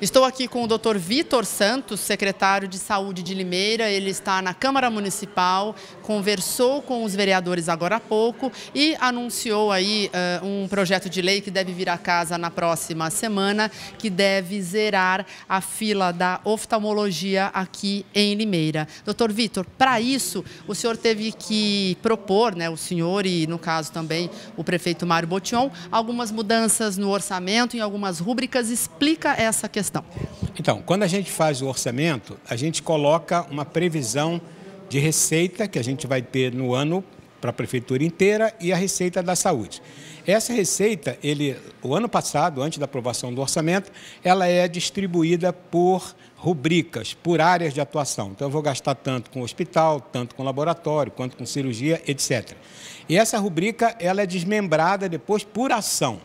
Estou aqui com o Dr. Vitor Santos, secretário de Saúde de Limeira. Ele está na Câmara Municipal, conversou com os vereadores agora há pouco e anunciou aí uh, um projeto de lei que deve vir à casa na próxima semana, que deve zerar a fila da oftalmologia aqui em Limeira. Dr. Vitor, para isso, o senhor teve que propor, né, o senhor e, no caso, também o prefeito Mário Botion, algumas mudanças no orçamento, em algumas rúbricas. Explica essa questão gestão? Então, quando a gente faz o orçamento, a gente coloca uma previsão de receita que a gente vai ter no ano para a prefeitura inteira e a receita da saúde. Essa receita, ele, o ano passado, antes da aprovação do orçamento, ela é distribuída por rubricas, por áreas de atuação. Então, eu vou gastar tanto com hospital, tanto com laboratório, quanto com cirurgia, etc. E essa rubrica, ela é desmembrada depois por ação.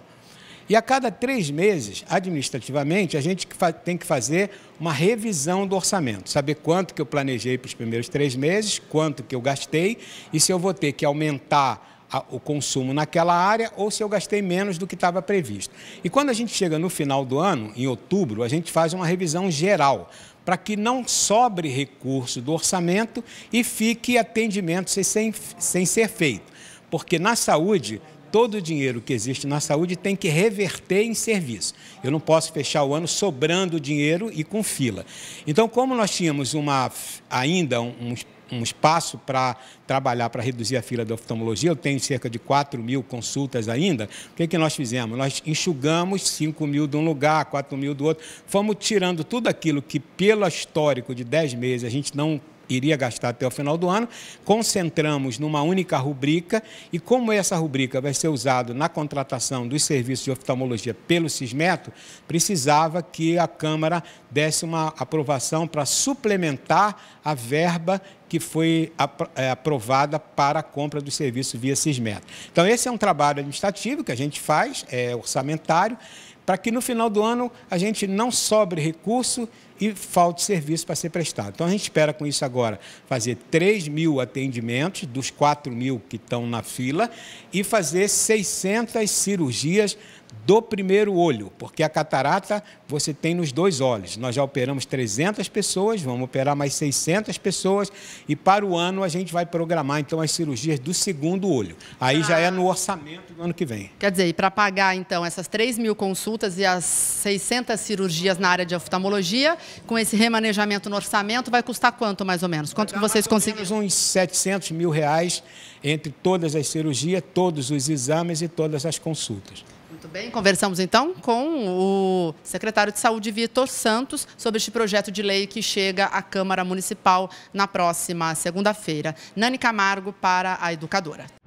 E a cada três meses, administrativamente, a gente tem que fazer uma revisão do orçamento, saber quanto que eu planejei para os primeiros três meses, quanto que eu gastei e se eu vou ter que aumentar a, o consumo naquela área ou se eu gastei menos do que estava previsto. E quando a gente chega no final do ano, em outubro, a gente faz uma revisão geral para que não sobre recurso do orçamento e fique atendimento sem, sem ser feito. Porque na saúde, todo o dinheiro que existe na saúde tem que reverter em serviço. Eu não posso fechar o ano sobrando dinheiro e com fila. Então, como nós tínhamos uma, ainda um, um espaço para trabalhar para reduzir a fila da oftalmologia. Eu tenho cerca de 4 mil consultas ainda. O que, que nós fizemos? Nós enxugamos 5 mil de um lugar, 4 mil do outro. Fomos tirando tudo aquilo que, pelo histórico de 10 meses, a gente não iria gastar até o final do ano, concentramos numa única rubrica e como essa rubrica vai ser usada na contratação dos serviços de oftalmologia pelo Cismeto, precisava que a Câmara desse uma aprovação para suplementar a verba que foi é, aprovada para a compra do serviço via Cismeta. Então, esse é um trabalho administrativo que a gente faz, é, orçamentário, para que no final do ano a gente não sobre recurso e falte serviço para ser prestado. Então a gente espera com isso agora fazer 3 mil atendimentos dos 4 mil que estão na fila e fazer 600 cirurgias do primeiro olho, porque a catarata você tem nos dois olhos. Nós já operamos 300 pessoas, vamos operar mais 600 pessoas e para o ano a gente vai programar então as cirurgias do segundo olho. Aí ah. já é no ah. orçamento do ano que vem. Quer dizer, para pagar então essas 3 mil consultas e as 600 cirurgias na área de oftalmologia, com esse remanejamento no orçamento, vai custar quanto mais ou menos? Quanto que vocês conseguiram? Uns 700 mil reais entre todas as cirurgias, todos os exames e todas as consultas. Muito bem, conversamos então com o secretário de Saúde, Vitor Santos, sobre este projeto de lei que chega à Câmara Municipal na próxima segunda-feira. Nani Camargo para a Educadora.